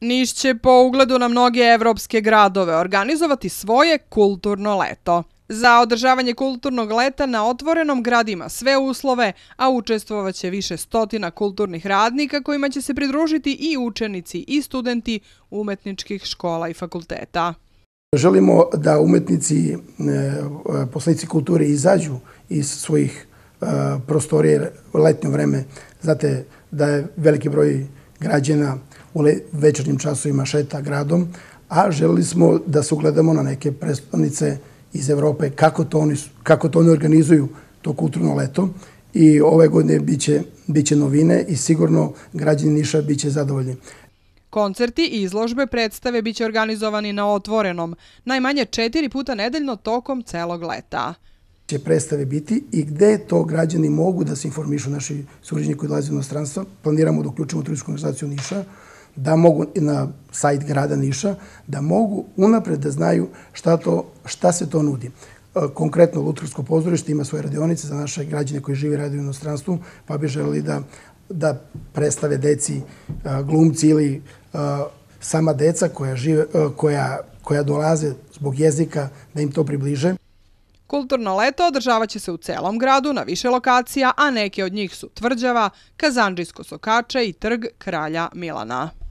Niš će po ugledu na mnoge evropske gradove organizovati svoje kulturno leto. Za održavanje kulturnog leta na otvorenom grad ima sve uslove, a učestvovat će više stotina kulturnih radnika kojima će se pridružiti i učenici i studenti umetničkih škola i fakulteta. Želimo da umetnici, e, poslanici kulture izađu iz svojih e, prostorije letnje vreme. Znate da je veliki broj građana učenika u večernim časovima šeta gradom, a želili smo da se ugledamo na neke predstavnice iz Evrope, kako to oni organizuju to kulturno leto. I ove godine biće novine i sigurno građani Niša biće zadovoljni. Koncerti i izložbe predstave biće organizovani na otvorenom, najmanje četiri puta nedeljno tokom celog leta. Če predstave biti i gde to građani mogu da se informišu naši suređeni koji dolaze u inostranstva, planiramo da uključimo turističku organizaciju Niša, da mogu na sajt grada Niša, da mogu unapred da znaju šta, to, šta se to nudi. E, konkretno, Lutarsko pozorište ima svoje radionice za naše građane koji žive i rade u inostranstvu, pa bi želeli da, da predstave deci e, glumci ili e, sama deca koja, žive, koja, koja dolaze zbog jezika da im to približe. Kulturno leto održavaće se u celom gradu na više lokacija, a neke od njih su Tvrđava, Kazanđisko sokače i Trg kralja Milana.